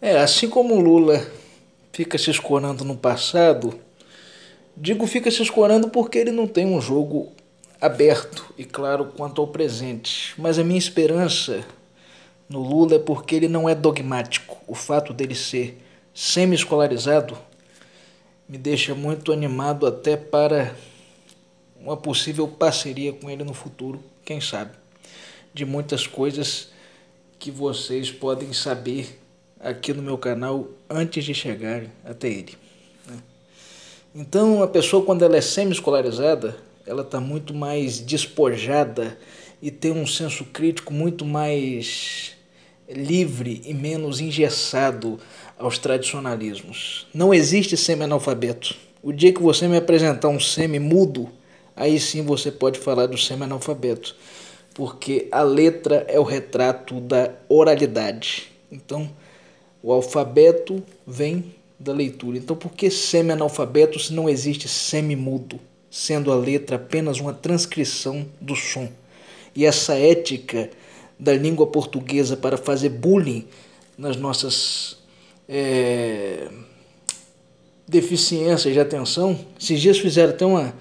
É, assim como o Lula fica se escorando no passado, digo fica se escorando porque ele não tem um jogo aberto e claro quanto ao presente. Mas a minha esperança no Lula é porque ele não é dogmático. O fato dele ser semi-escolarizado me deixa muito animado até para uma possível parceria com ele no futuro, quem sabe, de muitas coisas que vocês podem saber aqui no meu canal antes de chegar até ele. Né? Então, a pessoa, quando ela é semi-escolarizada, ela está muito mais despojada e tem um senso crítico muito mais livre e menos engessado aos tradicionalismos. Não existe semi-analfabeto. O dia que você me apresentar um semi-mudo, aí sim você pode falar do semi-analfabeto, porque a letra é o retrato da oralidade. Então, o alfabeto vem da leitura. Então, por que semi-analfabeto se não existe semi-mudo, sendo a letra apenas uma transcrição do som? E essa ética da língua portuguesa para fazer bullying nas nossas é, deficiências de atenção. Esses dias fizeram até uma,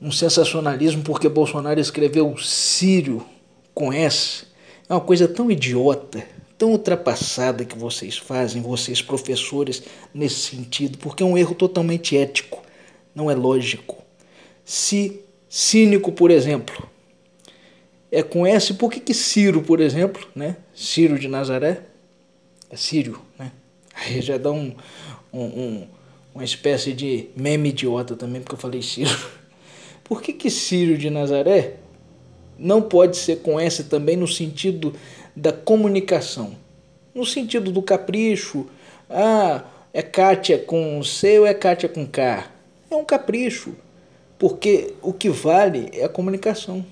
um sensacionalismo porque Bolsonaro escreveu Sírio com S. É uma coisa tão idiota tão ultrapassada que vocês fazem, vocês professores, nesse sentido, porque é um erro totalmente ético, não é lógico. Se cínico, por exemplo, é com S, por que, que Ciro, por exemplo, né? Ciro de Nazaré, é Sírio, né? Aí já dá um, um, um uma espécie de meme idiota também, porque eu falei Ciro. Por que, que Ciro de Nazaré não pode ser com S também no sentido da comunicação. No sentido do capricho, ah, é Kátia com C ou é Kátia com K? É um capricho, porque o que vale é a comunicação.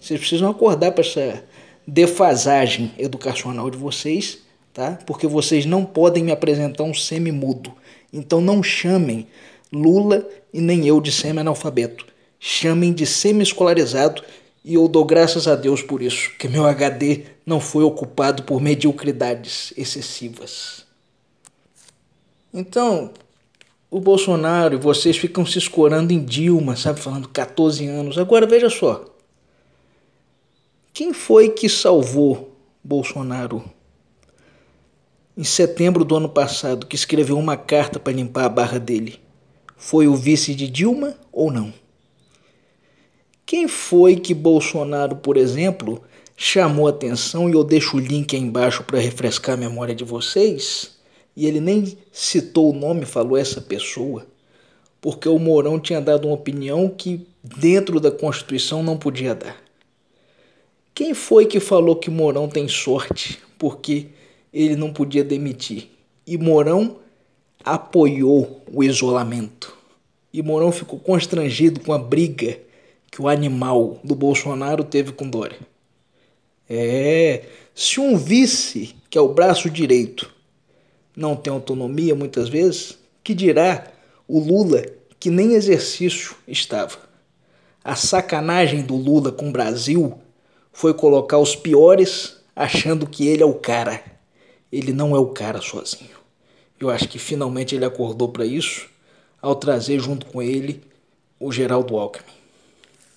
Vocês precisam acordar para essa defasagem educacional de vocês, tá? Porque vocês não podem me apresentar um semi-mudo. Então não chamem Lula e nem eu de semi-analfabeto. Chamem de semi-escolarizado e eu dou graças a Deus por isso, que meu HD não foi ocupado por mediocridades excessivas. Então, o Bolsonaro e vocês ficam se escorando em Dilma, sabe, falando 14 anos. Agora veja só. Quem foi que salvou Bolsonaro em setembro do ano passado, que escreveu uma carta para limpar a barra dele? Foi o vice de Dilma ou não? Quem foi que Bolsonaro, por exemplo, chamou atenção e eu deixo o link aí embaixo para refrescar a memória de vocês? E ele nem citou o nome, falou essa pessoa, porque o Mourão tinha dado uma opinião que dentro da Constituição não podia dar. Quem foi que falou que Mourão tem sorte porque ele não podia demitir? E Mourão apoiou o isolamento. E Mourão ficou constrangido com a briga que o animal do Bolsonaro teve com Dória. É, se um vice, que é o braço direito, não tem autonomia muitas vezes, que dirá o Lula que nem exercício estava. A sacanagem do Lula com o Brasil foi colocar os piores achando que ele é o cara. Ele não é o cara sozinho. Eu acho que finalmente ele acordou para isso ao trazer junto com ele o Geraldo Alckmin.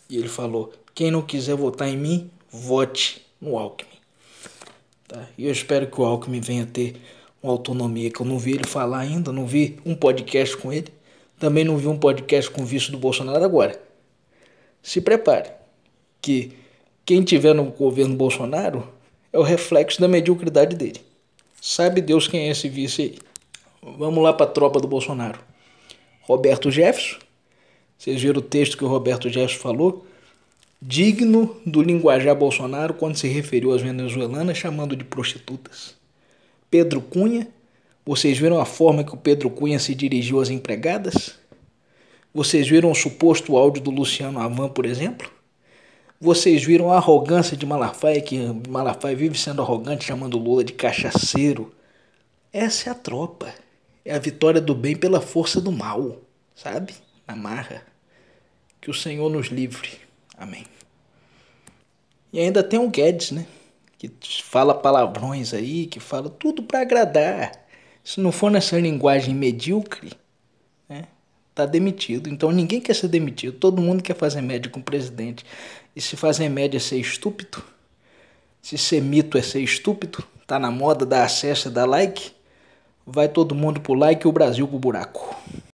E ele falou: quem não quiser votar em mim, vote no Alckmin. Tá? E eu espero que o Alckmin venha ter uma autonomia que eu não vi ele falar ainda, não vi um podcast com ele, também não vi um podcast com o vice do Bolsonaro agora. Se prepare, que quem tiver no governo Bolsonaro é o reflexo da mediocridade dele. Sabe Deus quem é esse vice aí. Vamos lá para a tropa do Bolsonaro. Roberto Jefferson, vocês viram o texto que o Roberto Gesto falou? Digno do linguajar Bolsonaro quando se referiu às venezuelanas chamando de prostitutas. Pedro Cunha, vocês viram a forma que o Pedro Cunha se dirigiu às empregadas? Vocês viram o suposto áudio do Luciano Avan, por exemplo? Vocês viram a arrogância de Malafaia, que Malafaia vive sendo arrogante, chamando Lula de cachaceiro? Essa é a tropa. É a vitória do bem pela força do mal, sabe? Na marra. Que o Senhor nos livre. Amém. E ainda tem o Guedes, né? Que fala palavrões aí, que fala tudo para agradar. Se não for nessa linguagem medíocre, né? tá demitido. Então ninguém quer ser demitido, todo mundo quer fazer média com o presidente. E se fazer média é ser estúpido, se ser mito é ser estúpido, tá na moda dar acesso e dar like, vai todo mundo pro like e o Brasil pro buraco.